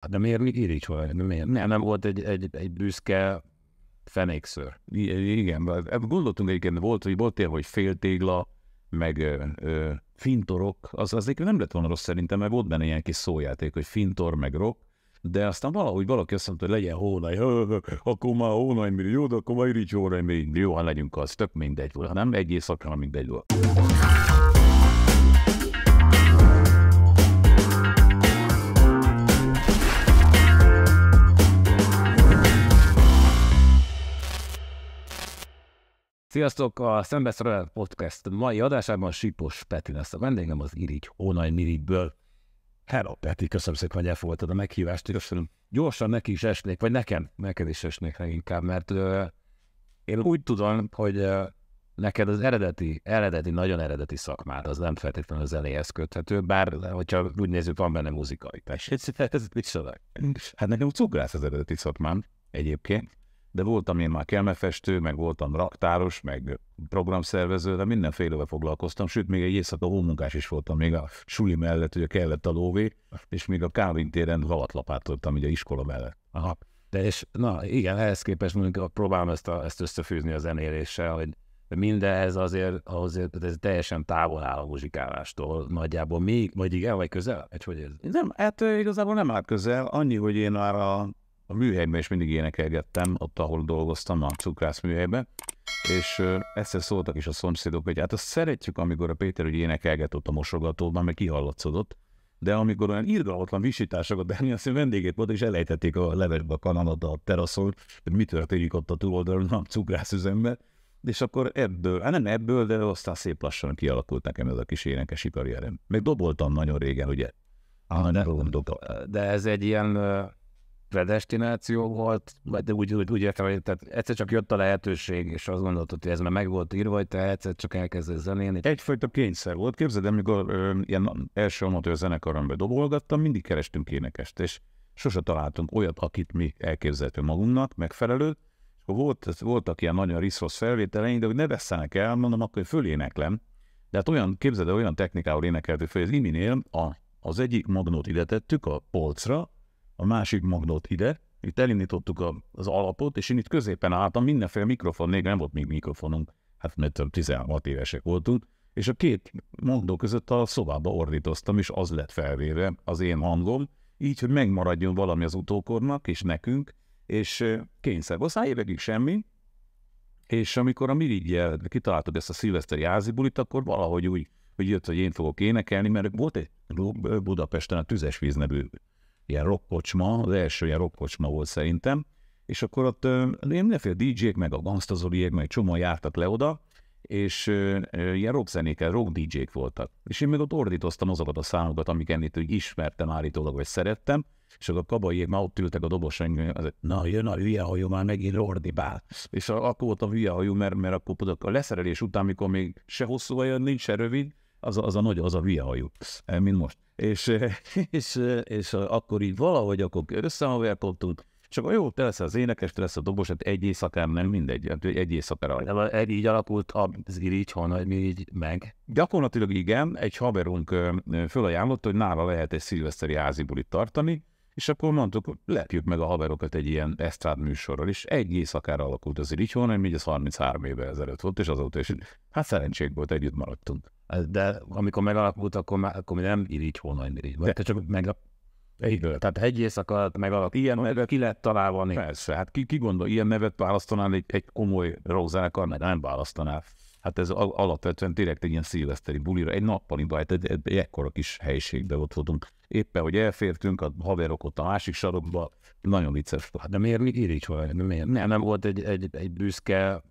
Hát de miért irigy vagy? De miért? Nem, nem volt egy, egy, egy büszke fenékször. I- igen, gondoltunk egyébként, volt, hogy volt ilyen, hogy féltégla, meg ö, ö, fintorok, az, azért nem lett volna rossz szerintem, mert volt benne ilyen kis szójáték, hogy fintor, meg rock, de aztán valahogy valaki azt mondta, hogy legyen hónaj, akkor már hónaj de akkor már irigy hónaj mi jó, ha legyünk az, tök mindegy volt, hanem egy éjszakra mindegy volt. Sziasztok! A Szembeszorel Podcast mai adásában Sipos Peti lesz a vendégem az Irigy Hónaj Mirigyből. Hello Peti, köszönöm szépen, hogy elfogadtad a meghívást. Köszönöm. Gyorsan neki is esnék, vagy nekem, neked is esnék leginkább, mert ö, én úgy tudom, hogy ö, neked az eredeti, eredeti, nagyon eredeti szakmád, az nem feltétlenül az zenéhez köthető, bár hogyha úgy nézzük, van benne muzikai. Ez, ez micsoda? Hát nekem cukrász az eredeti szakmám egyébként de voltam én már kelmefestő, meg voltam raktáros, meg programszervező, de mindenfélevel foglalkoztam, sőt, még egy éjszaka hómunkás is voltam, még a suli mellett, hogy kellett a lóvé, és még a Kávin téren halat lapátoltam, ugye iskola mellett. Aha. De és, na igen, ehhez képest mondjuk próbálom ezt, a, ezt összefűzni a zenéléssel, hogy mindehez azért, azért ez teljesen távol áll a muzsikálástól nagyjából. Még, vagy igen, vagy közel? Egy, hogy ez? Nem, hát igazából nem áll közel. Annyi, hogy én már a a műhelyben is mindig énekelgettem, ott, ahol dolgoztam, a cukrász műhelyben, és ezt szóltak is a szomszédok, hogy hát azt szeretjük, amikor a Péter hogy énekelget ott a mosogatóban, meg kihallatszodott, de amikor olyan irgalmatlan visításokat benni, azt vendégét volt, és elejtették a levesbe a kanalat a teraszon, hogy mi történik ott a túloldalon a cukrászüzemben, és akkor ebből, hát nem ebből, de aztán szép lassan kialakult nekem ez a kis énekesi karrierem. Meg doboltam nagyon régen, ugye? Ah, de, de ez egy ilyen predestináció volt, de úgy, úgy, úgy értem, hogy tehát egyszer csak jött a lehetőség, és azt gondoltad, hogy ez már meg volt írva, hogy te egyszer csak elkezdesz zenélni. Egyfajta kényszer volt. Képzeld, amikor ö, ilyen első amatőr zenekaromba bedobolgattam, mindig kerestünk énekest, és sose találtunk olyat, akit mi elképzeltünk magunknak, megfelelő. és akkor volt, voltak ilyen nagyon riszos felvételeink, de hogy ne vesszenek el, mondom, akkor föléneklem. De hát olyan, képzeld, olyan technikával énekeltük fel, hogy az iminél a, az egyik magnót ide tettük a polcra, a másik magnót ide, itt elindítottuk az alapot, és én itt középen álltam, mindenféle mikrofon, még nem volt még mikrofonunk, hát mert 16 évesek voltunk, és a két magnó között a szobába ordítoztam, és az lett felvéve az én hangom, így, hogy megmaradjon valami az utókornak és nekünk, és kényszer. Aztán évekig semmi, és amikor a mirigyel kitaláltuk ezt a szilveszteri házi bulit, akkor valahogy úgy, hogy jött, hogy én fogok énekelni, mert volt egy Budapesten a Tüzes Víz nevű ilyen rockkocsma, az első ilyen rockkocsma volt szerintem, és akkor ott mindenféle DJ-k, meg a gangstazoliek, meg csomó jártak le oda, és ilyen rockzenékkel, rock DJ-k voltak. És én még ott ordítoztam azokat a számokat, amik ennél hogy ismertem állítólag, vagy szerettem, és akkor a kabaiék már ott ültek a doboson, na jön a hülye hajó, már megint ordibál. És akkor volt a hülye hajó, mert, mert akkor a leszerelés után, mikor még se hosszú hajó nincs, se rövid, az a, az a nagy, az a hülye hajó, mint most és, és, és akkor így valahogy akkor összehaverkodtunk, csak a jó, te lesz az énekes, te lesz a dobos, hát egy éjszakán nem mindegy, hát egy éjszakára. De egy így alakult a zirics, hogy mi így meg. Gyakorlatilag igen, egy haverunk fölajánlott, hogy nála lehet egy szilveszteri házi bulit tartani, és akkor mondtuk, lepjük meg a haverokat egy ilyen esztrád műsorral, és egy éjszakára alakult az irigyhon, ami így az 33 évvel ezelőtt volt, és azóta is hát szerencsék volt, együtt maradtunk. De amikor megalakult, akkor, már, akkor mi nem irigy hónaj irigy. Vagy te csak meg Egyből. Tehát egy éjszaka alatt megalakult. Ilyen nevet ki lehet találva. Persze, hát ki, ki gondol, ilyen nevet választanál egy, egy komoly rockzenekar, mert nem választanál. Hát ez alapvetően tényleg egy ilyen szilveszteri bulira, egy nappali egy, hát egy, egy, egy ekkora kis helyiségbe ott voltunk. Éppen, hogy elfértünk, a haverok ott a másik sarokba, nagyon vicces. Hát de miért irigy vagy? Miért? Nem, nem volt egy, egy, egy büszke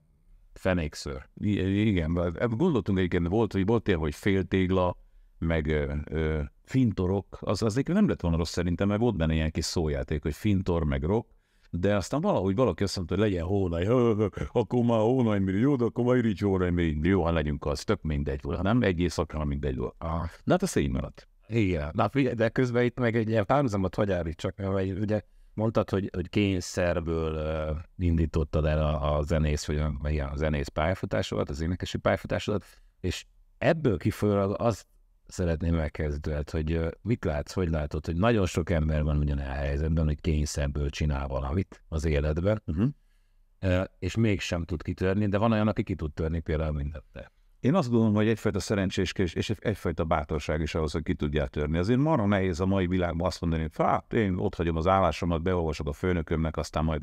fenékször. I- igen, gondoltunk egyébként, volt, hogy volt ilyen, hogy féltégla, meg ö, ö, fintorok, az, az nem lett volna rossz szerintem, mert volt benne ilyen kis szójáték, hogy fintor, meg rock, de aztán valahogy valaki azt mondta, hogy legyen hónaj, akkor már hónaj millió, de akkor már irigy hónaj jó, ha legyünk az, tök mindegy volt, hanem egy éjszakra mindegy volt. Ah. De hát ez így maradt. Igen, de, de közben itt meg egy ilyen párhuzamot hogy állítsak, mert ugye Mondtad, hogy, hogy kényszerből uh, indítottad el a, a zenész, vagy a, igen, a zenész pályafutásodat, az énekesi pályafutásodat, és ebből kifolyólag azt szeretném megkezdődni, hogy uh, mit látsz, hogy látod, hogy nagyon sok ember van ugyanilyen helyzetben, hogy kényszerből csinál valamit az életben, uh-huh. uh, és mégsem tud kitörni, de van olyan, aki ki tud törni például mindent. Én azt gondolom, hogy egyfajta szerencsés és egyfajta bátorság is ahhoz, hogy ki tudják törni. Azért marha nehéz a mai világban azt mondani, hogy hát én ott hagyom az állásomat, beolvasok a főnökömnek, aztán majd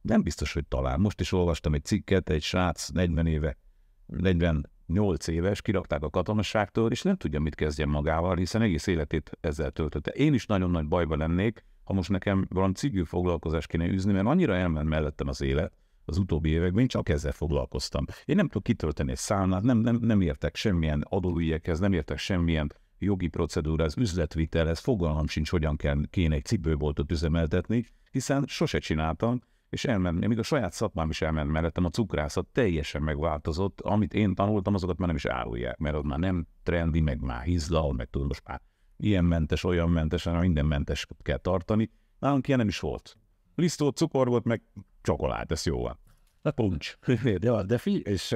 nem biztos, hogy talán. Most is olvastam egy cikket, egy srác 40 éve, 48 éves, kirakták a katonaságtól, és nem tudja, mit kezdjen magával, hiszen egész életét ezzel töltötte. Én is nagyon nagy bajban lennék, ha most nekem valami civil foglalkozást kéne üzni, mert annyira elment mellettem az élet, az utóbbi években, én csak ezzel foglalkoztam. Én nem tudok kitölteni egy számlát, nem, nem, nem értek semmilyen adóügyekhez, nem értek semmilyen jogi procedúra üzletvitel üzletvitelhez, fogalmam sincs, hogyan kell, kéne egy cipőboltot üzemeltetni, hiszen sose csináltam, és elment, még a saját szakmám is elment mellettem, a cukrászat teljesen megváltozott, amit én tanultam, azokat már nem is árulják, mert az már nem trendi, meg már hizlal, meg tudom, most már ilyen mentes, olyan mentes, hanem minden mentes kell tartani. Nálunk ilyen nem is volt. Lisztó, cukor volt, meg csokolád, ez jó van. Na puncs. ja, de fi, és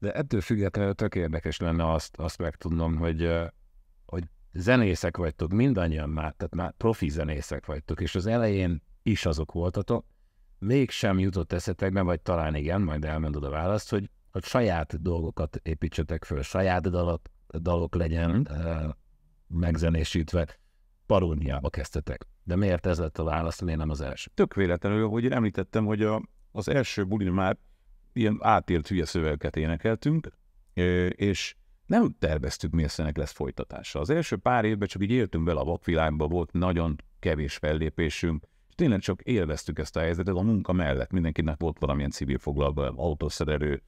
de ettől függetlenül tök érdekes lenne azt, azt megtudnom, hogy, hogy zenészek vagytok, mindannyian már, tehát már profi zenészek vagytok, és az elején is azok voltatok, mégsem jutott eszetekbe, vagy talán igen, majd elmondod a választ, hogy, hogy saját dolgokat építsetek föl, saját dalok, dalok legyen mm. megzenésítve. Paróniába kezdtetek. De miért ez lett a válasz, miért nem az első? Tök véletlenül, hogy én említettem, hogy a, az első bulin már ilyen átélt hülye szövegeket énekeltünk, és nem terveztük, mi ennek lesz folytatása. Az első pár évben csak így éltünk vele a vakvilágba, volt nagyon kevés fellépésünk, és tényleg csak élveztük ezt a helyzetet a munka mellett. Mindenkinek volt valamilyen civil foglalva, autószerelő,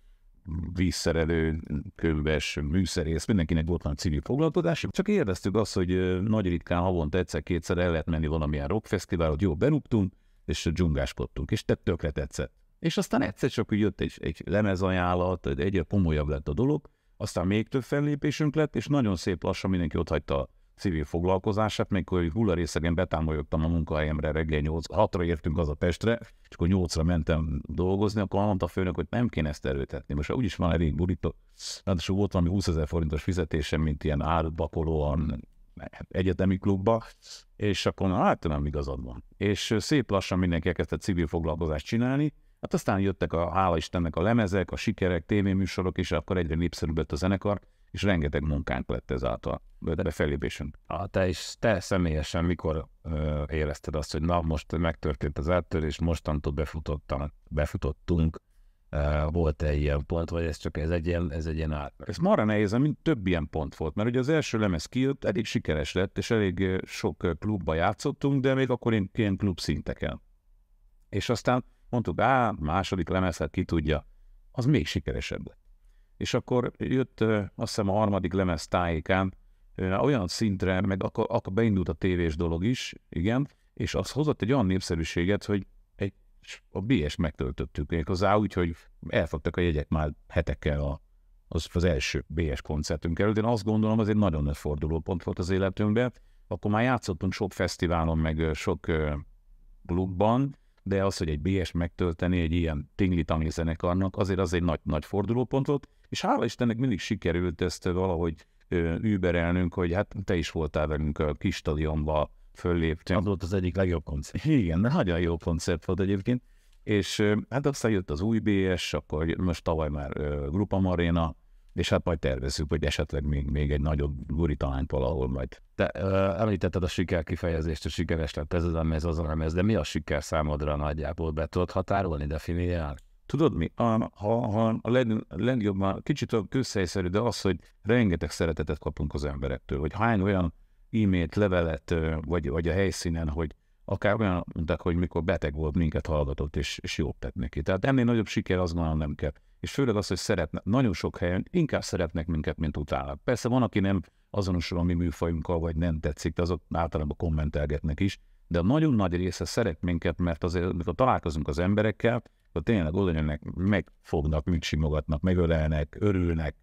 vízszerelő, köves, műszerész, mindenkinek volt valami civil foglalkozás. Csak éreztük azt, hogy nagy ritkán havonta egyszer-kétszer el lehet menni valamilyen rockfesztiválot, jó, benuktunk, és dzsungáskodtunk, és tett tökre tetszett. És aztán egyszer csak úgy jött egy, egy lemezajánlat, egyre komolyabb lett a dolog, aztán még több fellépésünk lett, és nagyon szép lassan mindenki ott hagyta civil foglalkozását, mikor hullarészegen betámolyogtam a munkahelyemre reggel 8 6-ra értünk az a Pestre, és akkor 8 mentem dolgozni, akkor mondta a főnök, hogy nem kéne ezt erőtetni. Most úgyis van elég burító. Ráadásul volt valami 20 ezer forintos fizetésem, mint ilyen árbakolóan egyetemi klubba, és akkor hát nem igazad van. És szép lassan mindenki elkezdte civil foglalkozást csinálni, hát aztán jöttek a, hála Istennek a lemezek, a sikerek, tévéműsorok, és akkor egyre népszerűbb lett a zenekar, és rengeteg munkánk lett ezáltal a Bation. A te is, te személyesen mikor ö, érezted azt, hogy na most megtörtént az áttörés, mostantól befutottam, befutottunk, volt-e ilyen pont, vagy ez csak ez egy ilyen, ez egy ilyen át. Ez marra nehéz, mint több ilyen pont volt, mert ugye az első lemez kijött, elég sikeres lett, és elég sok klubba játszottunk, de még akkor én ilyen klub szinteken. És aztán mondtuk, á, második lemezet ki tudja, az még sikeresebb lett. És akkor jött azt hiszem a harmadik lemez tájékán olyan szintre, meg akkor, akkor beindult a tévés dolog is, igen, és az hozott egy olyan népszerűséget, hogy egy, a BS megtöltöttük még hozzá, hogy elfogtak a jegyek már hetekkel a, az, az első BS koncertünk előtt. Én azt gondolom, az egy nagyon nagy fordulópont volt az életünkben. Akkor már játszottunk sok fesztiválon, meg sok klubban, de az, hogy egy BS megtölteni egy ilyen tingli zenekarnak, azért az egy nagy, nagy fordulópont volt, és hála Istennek mindig sikerült ezt valahogy überelnünk, hogy hát te is voltál velünk a kis stadionba, fölléptünk. Az volt az egyik legjobb koncert. Igen, de nagyon jó koncert volt egyébként. És hát aztán jött az új BS, akkor most tavaly már Grupa Maréna és hát majd tervezzük, hogy esetleg még, még egy nagyobb guritányt valahol majd. Te uh, említetted a siker kifejezést, a sikeres lett ez az a lemez, az a lemez, de mi a siker számodra nagyjából be tudod határolni, definiálni? Tudod mi? A, ha, ha a leg, legjobb már kicsit közszerű, de az, hogy rengeteg szeretetet kapunk az emberektől, hogy hány olyan e-mailt, levelet, vagy, vagy a helyszínen, hogy akár olyan mondták, hogy mikor beteg volt, minket hallgatott, és, és jót tett neki. Tehát ennél nagyobb siker az már nem kell. És főleg az, hogy szeretnek, nagyon sok helyen inkább szeretnek minket, mint utálnak. Persze van, aki nem azonosul a mi műfajunkkal, vagy nem tetszik, de azok általában kommentelgetnek is, de a nagyon nagy része szeret minket, mert azért, amikor találkozunk az emberekkel, akkor tényleg oda jönnek, megfognak, megsimogatnak, megölelnek, örülnek,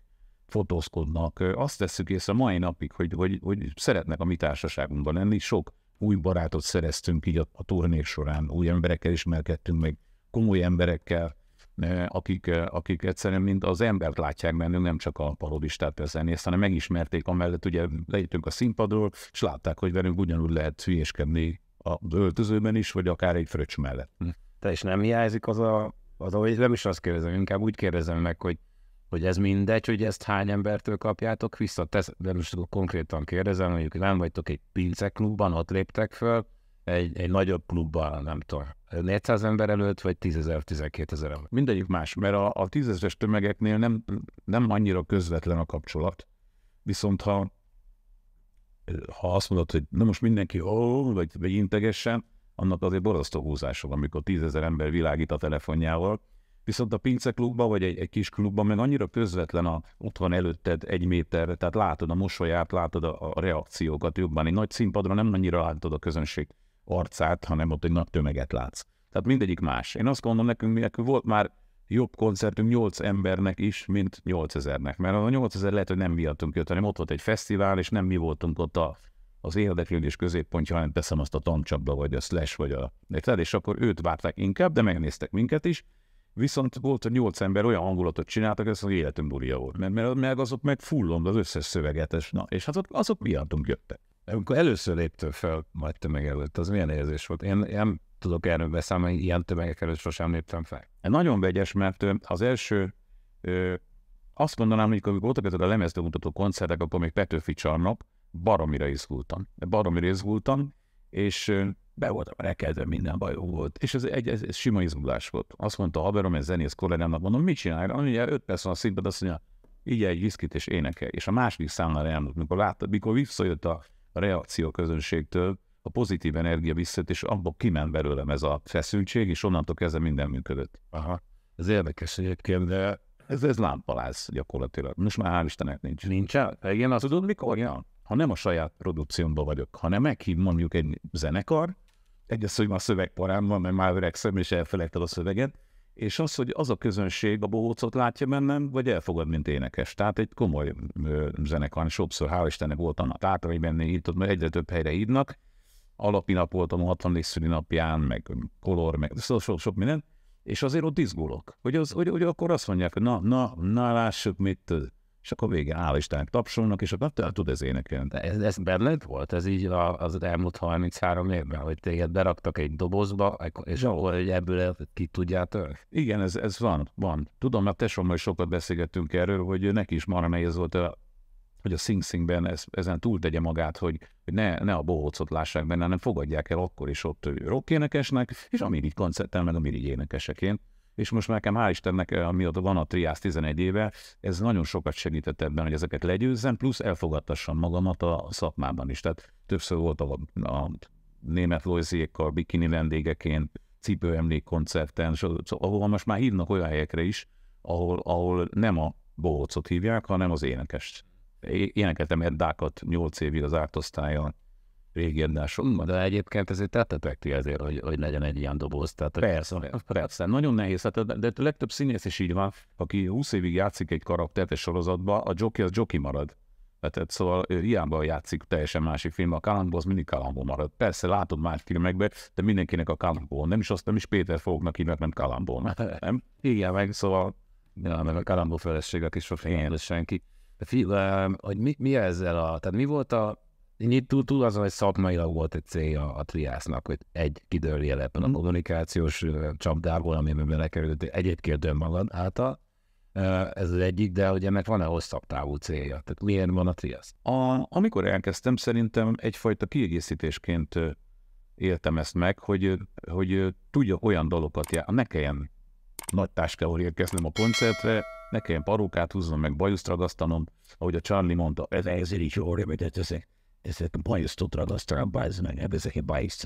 fotózkodnak. Azt tesszük észre mai napig, hogy, hogy, hogy szeretnek a mi társaságunkban lenni. Sok új barátot szereztünk így a, a turnék során, új emberekkel ismerkedtünk meg, komoly emberekkel, akik, akik egyszerűen mint az embert látják bennünk, nem csak a parodistát, a zenészt, hanem megismerték amellett, ugye lejöttünk a színpadról, és látták, hogy velünk ugyanúgy lehet hülyéskedni a öltözőben is, vagy akár egy fröccs mellett. Hm te is nem hiányzik az a, az a, nem is azt kérdezem, inkább úgy kérdezem meg, hogy, hogy ez mindegy, hogy ezt hány embertől kapjátok vissza, te, de most konkrétan kérdezem, mondjuk nem vagytok egy pinceklubban, ott léptek föl, egy, egy nagyobb klubban, nem tudom, 400 ember előtt, vagy 12 ezer ember? Mindegyik más, mert a, a 10.000-es tömegeknél nem, nem annyira közvetlen a kapcsolat, viszont ha, ha azt mondod, hogy na most mindenki ó, vagy, vagy integessen, annak azért borzasztó húzása van, amikor tízezer ember világít a telefonjával, Viszont a klubba vagy egy, egy kis klubban meg annyira közvetlen, a, ott van előtted egy méterre, tehát látod a mosolyát, látod a, a reakciókat jobban. Egy nagy színpadra nem annyira látod a közönség arcát, hanem ott egy nagy tömeget látsz. Tehát mindegyik más. Én azt gondolom, nekünk, nekünk volt már jobb koncertünk 8 embernek is, mint 8000-nek. Mert a 8000 lehet, hogy nem miattunk jött, hanem ott volt egy fesztivál, és nem mi voltunk ott a az érdeklődés középpontja, hanem teszem azt a tankcsapda, vagy a slash, vagy a... Érted? És akkor őt várták inkább, de megnéztek minket is, Viszont volt, hogy nyolc ember olyan hangulatot csináltak, ez az életünk durja volt. Mert, mert, mert azok meg fullom az összes szöveget, és, na, és hát azok miattunk jöttek. Amikor először léptél fel majd tömeg előtt, az milyen érzés volt? Én nem tudok erről beszámolni, ilyen tömegek előtt sosem léptem fel. Nagyon vegyes, mert az első, ö, azt mondanám, hogy amikor voltak ezek a mutató koncertek, akkor még Petőfi csarnok, baromira izgultam. Baromira izgultam, és be voltam rekedve, minden baj volt. És ez egy ez, ez sima izgulás volt. Azt mondta a haverom, egy zenész kollégámnak, mondom, mit csinálj? Ugye 5 perc van a szintben, azt mondja, így egy viszkit és énekel. És a második számnál elmúlt, mikor, látta, mikor visszajött a reakció közönségtől, a pozitív energia visszajött, és abból kiment belőlem ez a feszültség, és onnantól kezdve minden működött. Aha. Ez érdekes egyébként, de ez, ez lámpaláz gyakorlatilag. Most már hál' Istennek nincs. Nincs? Hát igen, azt tudod, mikor? Ja ha nem a saját produkciómban vagyok, hanem meghív mondjuk egy zenekar, egyes hogy már szövegparám van, mert már öregszem, és elfelejtel a szöveget, és az, hogy az a közönség a bohócot látja bennem, vagy elfogad, mint énekes. Tehát egy komoly ö, zenekar, sokszor, hál' Istennek annak a tátai benne, itt mert egyre több helyre hívnak. Alapinap voltam a 60. napján, meg kolor, meg szóval sok, sok minden, és azért ott izgulok, hogy, az, hogy, hogy akkor azt mondják, hogy na, na, na, lássuk, mit és akkor vége állisták tapsolnak, és akkor te tud ez énekelni. Ez, ez benned volt? Ez így az elmúlt 33 évben, hogy téged beraktak egy dobozba, és ahol hogy ebből ki tudjátok? Igen, ez, ez van, van. Tudom, mert tesommal sokat beszélgettünk erről, hogy neki is marha nehéz volt a hogy a Sing Singben ez, ezen túl tegye magát, hogy, ne, ne a bohócot lássák benne, hanem fogadják el akkor is ott rockénekesnek, és amíg így koncertel, meg amíg így énekeseként és most nekem hál' Istennek, eh, amióta van a triász 11 éve, ez nagyon sokat segített ebben, hogy ezeket legyőzzem, plusz elfogadtassam magamat a szakmában is. Tehát többször volt a, a német lojzékkal, bikini vendégeként, cipőemlék koncerten, ahol most már hívnak olyan helyekre is, ahol, ahol nem a bohócot hívják, hanem az énekest. Énekeltem eddákat nyolc évig az ártosztályon, régi adásokban, de egyébként ezért tettetek ti azért, hogy, hogy legyen egy ilyen doboz. Tehát, persze. Persze, nagyon nehéz, hát, de a legtöbb színész is így van, aki 20 évig játszik egy karaktert egy sorozatba, a joki az joki marad. Tehát hát szóval hiába játszik teljesen másik film, a Kalambó az mindig Kalambó marad. Persze látod más filmekben, de mindenkinek a Kalambó. Nem is azt, nem is Péter Fognak hívnak, nem Kalambó. Hát, nem? Igen, meg szóval ja, meg a Kalambó feleségek aki sosem senki. De fi, hogy mi, mi ezzel a, tehát mi volt a, túl, túl azon, hogy szakmailag volt egy célja a triásznak, hogy egy kidőlje ebben a mhm. kommunikációs csapdából, amiben belekerült egyébként önmagad által, ez az egyik, de hogy ennek van-e hosszabb távú célja? Tehát miért van a triász? A, amikor elkezdtem, szerintem egyfajta kiegészítésként éltem ezt meg, hogy, hogy tudja olyan dolgokat, jár, ne kelljen nagy táskával érkeznem a koncertre, ne kelljen parókát húznom, meg bajuszt ragasztanom, ahogy a Charlie mondta, ez ezért is orra, mert ezek ez a bajos tud ragasztanak, bázni meg, ezeket bajos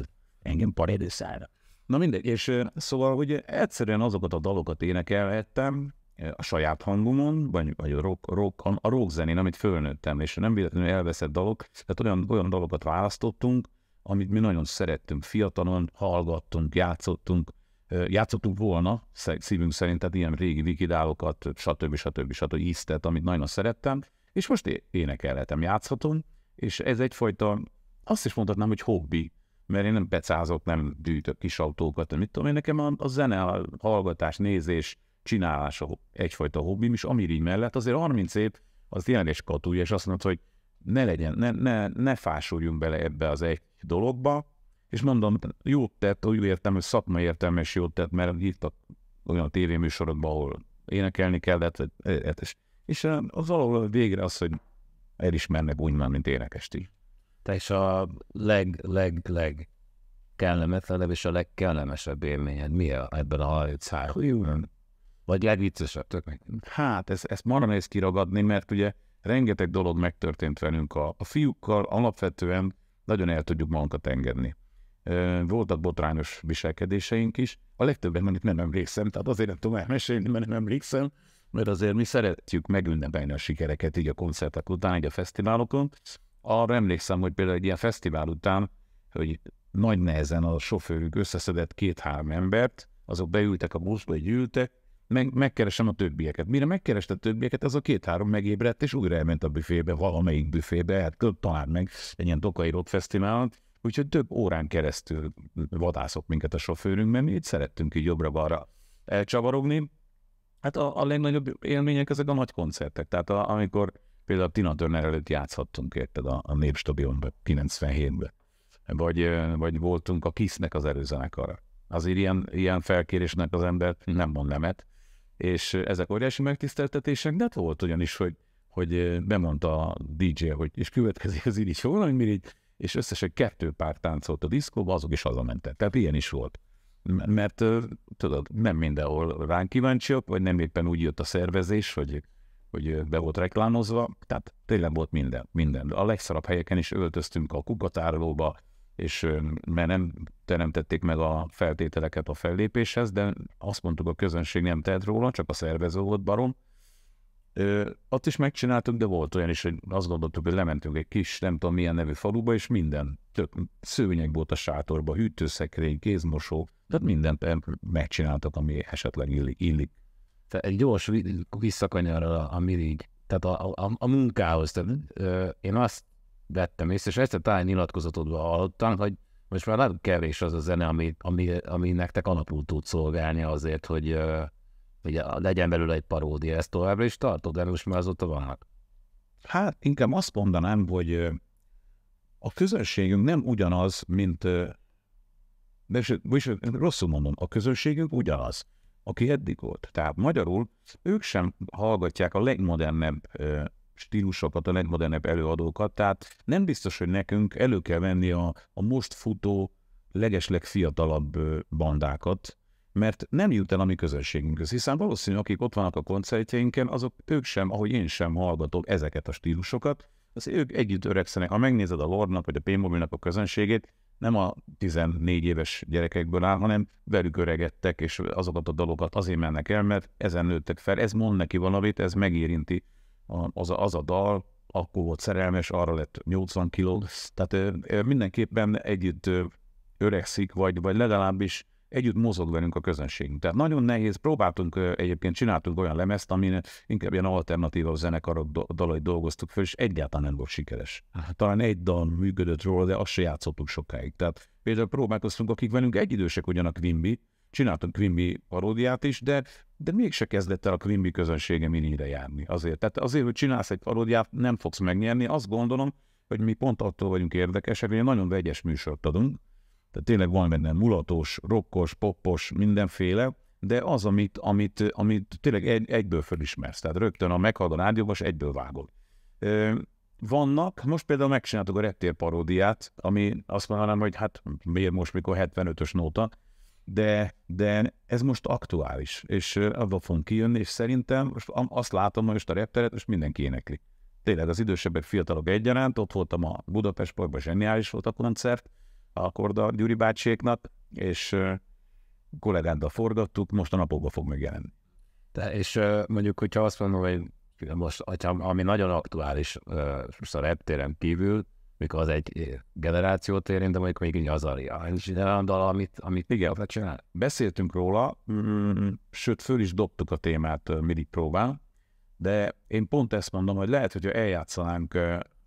engem paradiszára. Na mindegy, és szóval, hogy egyszerűen azokat a dalokat énekelhettem, a saját hangomon, vagy, vagy a, rock, rock, a rock zenén, amit fölnőttem, és nem véletlenül elveszett dalok, tehát olyan, olyan dalokat választottunk, amit mi nagyon szerettünk fiatalon, hallgattunk, játszottunk, játszottunk volna szívünk szerint, tehát ilyen régi vikidálokat, stb. stb. stb. stb. íztet, amit nagyon szerettem, és most énekelhetem, játszhatom, és ez egyfajta, azt is mondhatnám, hogy hobbi, mert én nem pecázok, nem gyűjtök kis autókat, mit tudom én, nekem a, a zene, a hallgatás, nézés, csinálása egyfajta hobbim, és ami így mellett azért 30 év az tényleg egy és azt mondod, hogy ne legyen, ne, ne, ne fásuljunk bele ebbe az egy dologba, és mondom, jót tett, úgy értem, hogy szakma értelmes jót tett, mert hívtak olyan tévéműsorokba, ahol énekelni kellett, és, és eh, az valahol végre az, hogy elismernek már, mint énekesti. Te is a leg, leg, leg kellemetlenebb és a legkellemesebb élményed mi ebben a 30 Vagy legviccesebb, tök meg. Hát, ez, ezt marra néz kiragadni, mert ugye rengeteg dolog megtörtént velünk a, a fiúkkal, alapvetően nagyon el tudjuk magunkat engedni. Voltak botrányos viselkedéseink is, a legtöbben, mert nem emlékszem, tehát azért nem tudom elmesélni, mert nem emlékszem, mert azért mi szeretjük megünnepelni a sikereket így a koncertek után, így a fesztiválokon. Arra emlékszem, hogy például egy ilyen fesztivál után, hogy nagy nehezen a sofőrük összeszedett két-három embert, azok beültek a buszba, egy ültek, meg, megkeresem a többieket. Mire megkereste a többieket, az a két-három megébredt, és újra elment a büfébe, valamelyik büfébe, hát talán meg egy ilyen Tokai Rock Fesztiválon, úgyhogy több órán keresztül vadászok minket a sofőrünk, mert mi itt szerettünk így jobbra-balra elcsavarogni, Hát a, a legnagyobb élmények ezek a nagy koncertek. Tehát a, amikor például a Tina Turner előtt játszhattunk, érted, a, a Népstadionban, 97-ben. Vagy, vagy voltunk a Kisznek az erőzenekarra. Azért ilyen, ilyen felkérésnek az ember nem mond nemet, és ezek óriási megtiszteltetések, de hát volt olyan is, hogy, hogy bemondta a DJ, hogy és következik az hogy valamint így, és összesen kettő pár táncolt a diszkóba, azok is hazamentek. Tehát ilyen is volt mert tudod, nem mindenhol ránk kíváncsiak, vagy nem éppen úgy jött a szervezés, vagy hogy be volt reklámozva, tehát tényleg volt minden, minden. A legszarabb helyeken is öltöztünk a kukatárlóba, és mert nem teremtették meg a feltételeket a fellépéshez, de azt mondtuk, a közönség nem tett róla, csak a szervező volt barom. Ö, ott is megcsináltuk, de volt olyan is, hogy azt gondoltuk, hogy lementünk egy kis, nem tudom milyen nevű faluba, és minden, tök szőnyeg volt a sátorba, hűtőszekrény, kézmosó, tehát mindent megcsináltak, ami esetleg illik. illik. Tehát egy gyors visszakanyar a, a tehát a, a, a munkához. Tehát, ö, én azt vettem észre, és ezt a talán nyilatkozatodban hallottam, hogy most már nagyon kevés az a zene, ami, ami, ami nektek alapul tud szolgálni azért, hogy, hogy legyen belőle egy paródia, ezt továbbra is tartod, de most már azóta vannak. Hát inkább azt mondanám, hogy a közönségünk nem ugyanaz, mint de és, sőt, rosszul mondom, a közönségünk ugyanaz, aki eddig volt. Tehát magyarul ők sem hallgatják a legmodernebb stílusokat, a legmodernebb előadókat, tehát nem biztos, hogy nekünk elő kell venni a, a most futó, legesleg fiatalabb bandákat, mert nem jut el a mi közönségünkhöz, hiszen valószínű, akik ott vannak a koncertjeinken, azok ők sem, ahogy én sem hallgatok ezeket a stílusokat, az ők együtt öregszenek. Ha megnézed a Lordnak vagy a p a közönségét, nem a 14 éves gyerekekből áll, hanem velük öregedtek, és azokat a dalokat azért mennek el, mert ezen nőttek fel, ez mond neki valamit, ez megérinti az a, az a dal, akkor volt szerelmes, arra lett 80 kiló, tehát mindenképpen együtt öregszik, vagy, vagy legalábbis együtt mozog velünk a közönségünk. Tehát nagyon nehéz, próbáltunk egyébként, csináltunk olyan lemezt, amin inkább ilyen alternatívabb zenekarok dalait dolgoztuk föl, és egyáltalán nem volt sikeres. Talán egy dal működött róla, de azt se játszottuk sokáig. Tehát például próbálkoztunk, akik velünk egyidősek ugyan a Quimby, csináltunk Quimby paródiát is, de, de mégse kezdett el a Quimby közönsége minire járni. Azért, tehát azért, hogy csinálsz egy paródiát, nem fogsz megnyerni. Azt gondolom, hogy mi pont attól vagyunk érdekesek, hogy nagyon vegyes műsort adunk, tehát tényleg van benne mulatos, rokkos, poppos, mindenféle, de az, amit, amit, amit tényleg egy, egyből felismersz. Tehát rögtön a meghallod a rádióba, és egyből vágod. Ö, vannak, most például megcsináltuk a Reptér paródiát, ami azt mondanám, hogy hát miért most, mikor 75-ös nóta, de, de ez most aktuális, és abban fogunk kijönni, és szerintem most azt látom, hogy most a repteret most mindenki énekli. Tényleg az idősebbek, fiatalok egyaránt, ott voltam a Budapest Parkban, zseniális volt a koncert, a Korda Gyuri bácséknak, és kollégáddal forgattuk, most a napokban fog megjelenni. De, és mondjuk, hogyha azt mondom, hogy most, ami nagyon aktuális most a reptéren kívül, mikor az egy generációt érint, de mondjuk még az Aria. És dal, amit, amit Igen, csinál. Beszéltünk róla, mm, sőt, föl is dobtuk a témát mindig próbál, de én pont ezt mondom, hogy lehet, hogyha eljátszanánk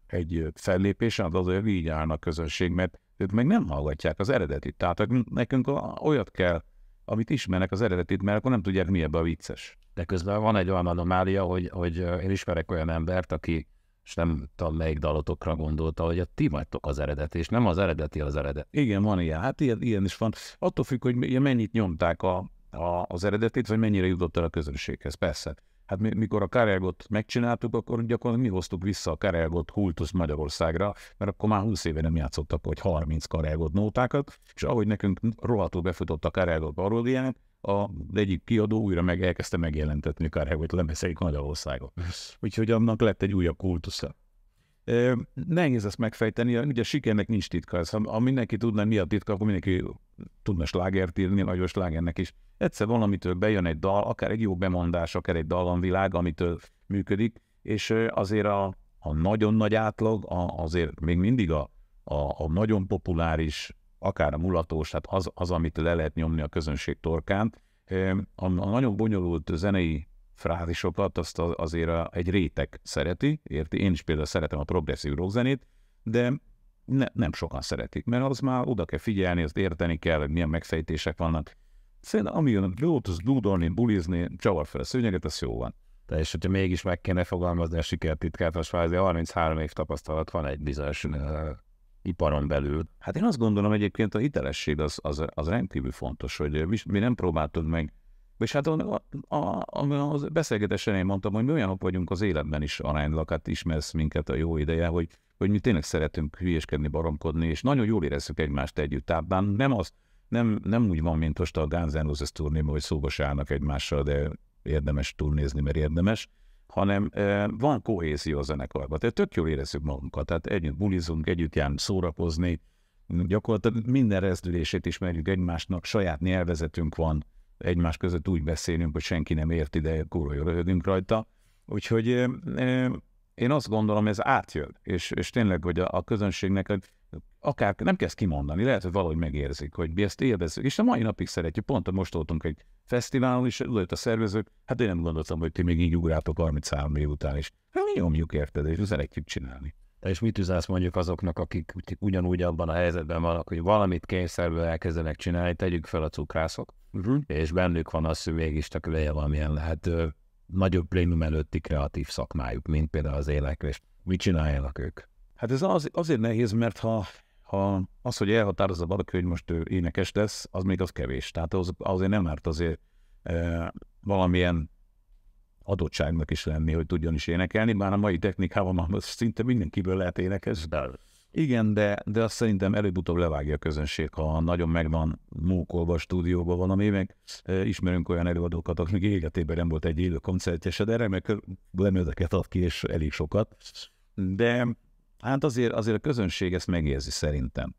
egy fellépésen, az azért így állna a közönség, mert ők meg nem hallgatják az eredetit. Tehát nekünk olyat kell, amit ismernek az eredetit, mert akkor nem tudják, mi ebbe a vicces. De közben van egy olyan anomália, hogy, hogy én ismerek olyan embert, aki és nem tudom melyik dalotokra gondolta, hogy a ti vagytok az eredeti, és nem az eredeti az eredet. Igen, van ilyen. Hát ilyen, ilyen is van. Attól függ, hogy mennyit nyomták a, a, az eredetit, vagy mennyire jutott el a közönséghez, persze. Hát mi, mikor a Karelgot megcsináltuk, akkor gyakorlatilag mi hoztuk vissza a Karelgot Hultus Magyarországra, mert akkor már 20 éve nem játszottak, hogy 30 Karelgot nótákat, és ahogy nekünk rohadtul befutott a Karelgot paródián, a egyik kiadó újra meg elkezdte megjelentetni a Karelgot lemezeit Magyarországon. Úgyhogy annak lett egy újabb kultusza. Nehéz ezt megfejteni, ugye a sikernek nincs titka. Szóval, ha, mindenki tudna, mi a titka, akkor mindenki tudna slágert írni, nagyon slágernek is Egyszer valamitől bejön egy dal, akár egy jó bemondás, akár egy dallamvilág, amitől működik, és azért a, a nagyon nagy átlag, a, azért még mindig a, a, a nagyon populáris, akár a mulatós, tehát az, az, amit le lehet nyomni a közönség torkán. A, a nagyon bonyolult zenei frázisokat, azt azért a, egy réteg szereti, érti? Én is például szeretem a progresszív rockzenét, de ne, nem sokan szeretik, mert az már oda kell figyelni, azt érteni kell, hogy milyen megfejtések vannak, Szerintem ami jön, jó tudsz dúdolni, bulizni, csavar fel a szőnyeget, az jó van. De és hogyha mégis meg kéne fogalmazni a sikertitkát, most már 33 év tapasztalat van egy bizonyos iparon belül. Hát én azt gondolom egyébként a hitelesség az, az, az rendkívül fontos, hogy mi nem próbáltad meg és hát a, a, a, a beszélgetésen én mondtam, hogy mi olyanok vagyunk az életben is aránylag, hát ismersz minket a jó ideje, hogy, hogy mi tényleg szeretünk hülyeskedni, baromkodni, és nagyon jól érezzük egymást együtt. Tehát nem az, nem, nem úgy van, mint most a Guns N' Roses turnében, hogy szóba se állnak egymással, de érdemes turnézni, mert érdemes, hanem e, van kohézió a zenekarban. Tehát tök jól érezzük magunkat. Tehát együtt bulizunk, együtt járunk szórakozni, gyakorlatilag minden rezdülését ismerjük egymásnak, saját nyelvezetünk van, egymás között úgy beszélünk, hogy senki nem érti, de kurva jól röhögünk rajta. Úgyhogy e, e, én azt gondolom, ez átjön, és, és tényleg, hogy a, a közönségnek akár nem kell kimondani, lehet, hogy valahogy megérzik, hogy mi ezt élvezzük. És a mai napig szeretjük, pont most voltunk egy fesztiválon, és ült a szervezők, hát én nem gondoltam, hogy ti még így ugrátok 33 év után is. Hát mi nyomjuk érted, és szeretjük csinálni. De és mit üzensz mondjuk azoknak, akik ugyanúgy abban a helyzetben vannak, hogy valamit kényszerből elkezdenek csinálni, tegyük fel a cukrászok, uh-huh. és bennük van az, hogy mégis csak legyen valamilyen lehet ö, nagyobb prémium előtti kreatív szakmájuk, mint például az élekvés. Mit csináljanak ők? Hát ez az, azért nehéz, mert ha, ha az, hogy elhatározza valaki, hogy most ő énekes lesz, az még az kevés. Tehát az, azért nem árt azért e, valamilyen adottságnak is lenni, hogy tudjon is énekelni, bár a mai technikában már szinte mindenkiből lehet énekes, de igen, de, de azt szerintem előbb-utóbb levágja a közönség, ha nagyon megvan mókolva a stúdióban valami, meg e, ismerünk olyan előadókat, akik életében nem volt egy élő koncertje se, de remek lemezeket ad ki, és elég sokat. De hát azért, azért a közönség ezt megérzi szerintem.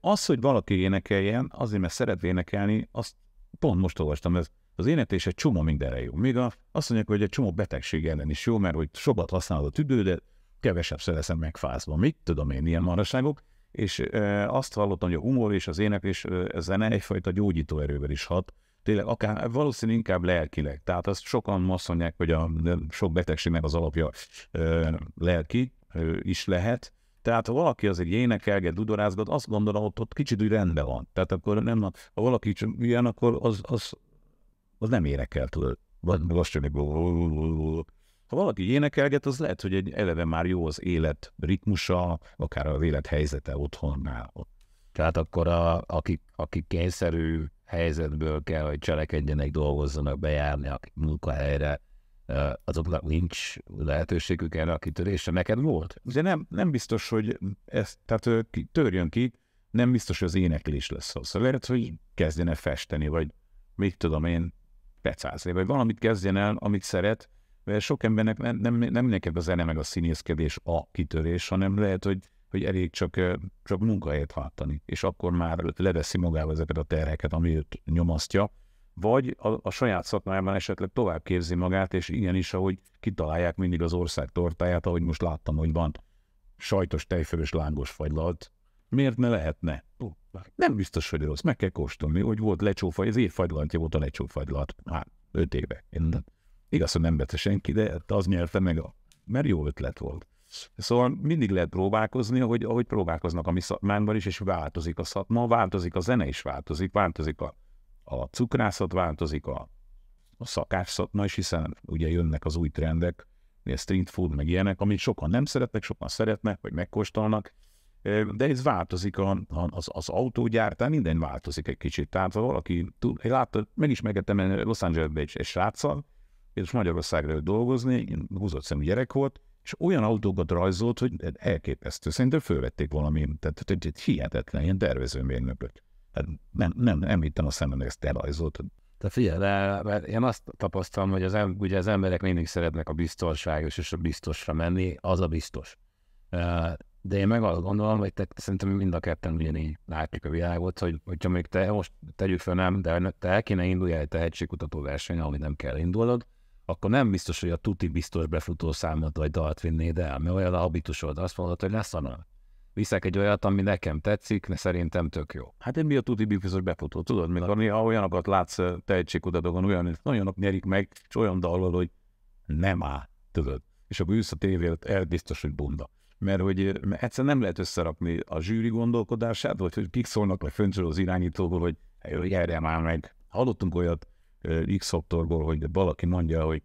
Az, hogy valaki énekeljen, azért, mert szeret énekelni, azt pont most olvastam, ez az éneklés egy csomó mindenre jó. Még a, azt mondják, hogy egy csomó betegség ellen is jó, mert hogy sokat használod a tüdődet, kevesebb szereszem megfázva, mit tudom én, ilyen maraságok, és e, azt hallottam, hogy a humor és az éneklés e, zene egyfajta gyógyító erővel is hat, tényleg akár valószínűleg inkább lelkileg. Tehát azt sokan azt mondják, hogy a sok betegségnek az alapja e, lelki, is lehet. Tehát ha valaki az egy énekelget, dudorázgat, azt gondolom, ott, ott kicsit úgy rendben van. Tehát akkor nem, ha valaki csak ilyen, akkor az, az, az nem énekel túl. Vagy meg azt ha valaki énekelget, az lehet, hogy egy eleve már jó az élet ritmusa, akár az élet helyzete otthonnál. Tehát akkor a, aki aki kényszerű helyzetből kell, hogy cselekedjenek, dolgozzanak, bejárni, a munkahelyre azoknak nincs lehetőségük erre a kitörésre. Neked volt? Ugye nem, nem biztos, hogy ez, tehát törjön ki, nem biztos, hogy az éneklés lesz hozzá. Szóval lehet, hogy kezdjen festeni, vagy mit tudom én, pecázni, vagy valamit kezdjen el, amit szeret, mert sok embernek nem, nem, nem neked a zene meg a színészkedés a kitörés, hanem lehet, hogy, hogy elég csak, csak munkahelyet váltani, és akkor már leveszi magába ezeket a terheket, ami őt nyomasztja, vagy a, a saját szakmájában esetleg tovább képzi magát, és igenis, ahogy kitalálják mindig az ország tortáját, ahogy most láttam, hogy van sajtos, tejfölös, lángos fagylalt. Miért ne lehetne? Hát nem biztos, hogy rossz, meg kell kóstolni, hogy volt lecsófagy, az évfagylaltja volt a lecsófagylalt, hát öt éve. Én, igaz, hogy nem vette senki, de hát az nyerte meg, a, mert jó ötlet volt. Szóval mindig lehet próbálkozni, ahogy, ahogy próbálkoznak a mi szakmánban is, és változik a szakma, változik a zene is, változik, változik a a cukrászat változik, a, a szakásszatna is, hiszen ugye jönnek az új trendek, ugye street food, meg ilyenek, amit sokan nem szeretnek, sokan szeretnek, vagy megkóstolnak, eh, de ez változik a, az, az autógyártán, minden változik egy kicsit. Tehát valaki, túl, látta, meg is megettem Los Angelesbe egy, egy sráccal, és Magyarországra dolgozni, húzott szemű gyerek volt, és olyan autókat rajzolt, hogy elképesztő. Szerintem fölvették valami, tehát, tehát hihetetlen, ilyen tervezőmérnököt. Hát nem, nem, hittem a szemben ezt elrajzolt. Te figyelj, de mert én azt tapasztalom, hogy az, em, ugye az emberek mindig szeretnek a biztonságos és a biztosra menni, az a biztos. De én meg azt gondolom, hogy te, szerintem mind a ketten ugyanígy látjuk a világot, hogy, hogyha még te most tegyük fel nem, de te el kéne indulj egy tehetségkutató verseny, ami nem kell indulnod, akkor nem biztos, hogy a tuti biztos befutó számot vagy dalt vinnéd el, mert olyan a habitusod, azt mondod, hogy lesz annak viszek egy olyat, ami nekem tetszik, de szerintem tök jó. Hát én mi a tuti biztos befutó, tudod, mikor néha olyanokat látsz tehetségkutatókon, olyan, olyanok nyerik meg, és olyan dallal, hogy nem áll, tudod. És akkor ülsz a tévét, el biztos, hogy bunda. Mert hogy mert egyszer nem lehet összerakni a zsűri gondolkodását, vagy hogy szólnak le föntről az irányítóból, hogy erre már meg. Hallottunk olyat X-faktorból, hogy valaki mondja, hogy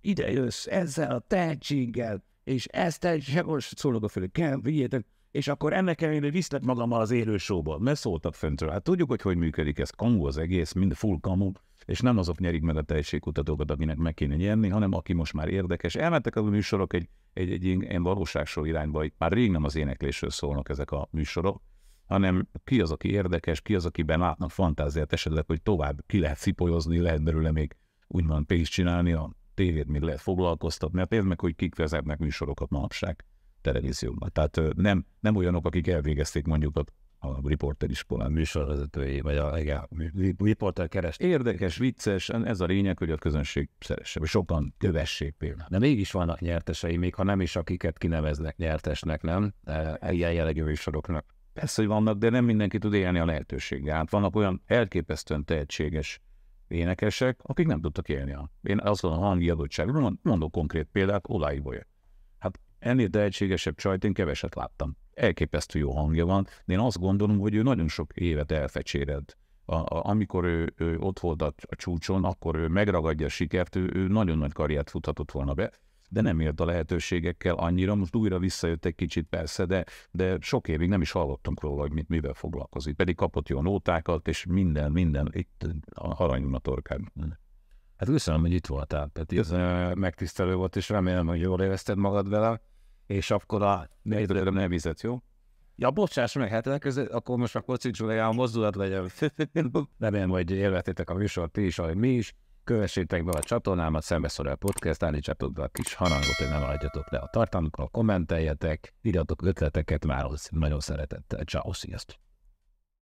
ide jössz ezzel a tehetséggel, és ezt tehetséggel, most szólnak a fölé, kell, vigyétek, és akkor ennek ellenére visztek magammal az élő showból, mert szóltak föntről. Hát tudjuk, hogy hogy működik ez, kamu az egész, mind full kamu, és nem azok nyerik meg a teljeségkutatókat, akinek meg kéne nyerni, hanem aki most már érdekes. Elmentek a műsorok egy, egy, egy ilyen valóságsor irányba, itt már rég nem az éneklésről szólnak ezek a műsorok, hanem ki az, aki érdekes, ki az, akiben látnak fantáziát esetleg, hogy tovább ki lehet szipolyozni, lehet belőle még úgymond pénzt csinálni, a tévét még lehet foglalkoztatni. Hát nézd meg, hogy kik vezetnek műsorokat manapság televízióban. Tehát nem, nem olyanok, akik elvégezték mondjuk a, a riporteriskolán. Műsorvezetői, vagy a, a riporter keres. Érdekes, vicces, ez a lényeg, hogy a közönség szeresse, vagy sokan kövessék például. De mégis vannak nyertesei, még ha nem is, akiket kineveznek nyertesnek, nem? E, e, ilyen jellegű műsoroknak. Persze, hogy vannak, de nem mindenki tud élni a lehetőséggel. Hát vannak olyan elképesztően tehetséges énekesek, akik nem tudtak élni. Én azt mondom, a hangi adottságról mondok konkrét példát, Olaj Bolyek Ennél tehetségesebb csajt én keveset láttam. Elképesztő jó hangja van, de én azt gondolom, hogy ő nagyon sok évet elfecséred. A, a, amikor ő, ő ott volt a, a csúcson, akkor ő megragadja a sikert, ő, ő nagyon nagy karriert futhatott volna be, de nem élt a lehetőségekkel annyira. Most újra visszajött egy kicsit persze, de, de sok évig nem is hallottunk róla, hogy mit, mivel foglalkozik. Pedig kapott jó nótákat, és minden, minden itt a a torkában. Hát köszönöm, hogy itt voltál, Peti. Ez megtisztelő volt, és remélem, hogy jól érezted magad vele. És akkor a... Négy nem vizet, jó? Ja, bocsáss meg, hát akkor most a kocincsú legalább mozdulat legyen. Remélem, hogy élvetétek a műsort ti is, ahogy mi is. Kövessétek be a csatornámat, szembeszorul a podcast, állítsátok be a kis hanangot, hogy nem adjatok le a tartalmukra kommenteljetek, írjatok ötleteket, válasz, nagyon szeretettel. Ciao, sziasztok!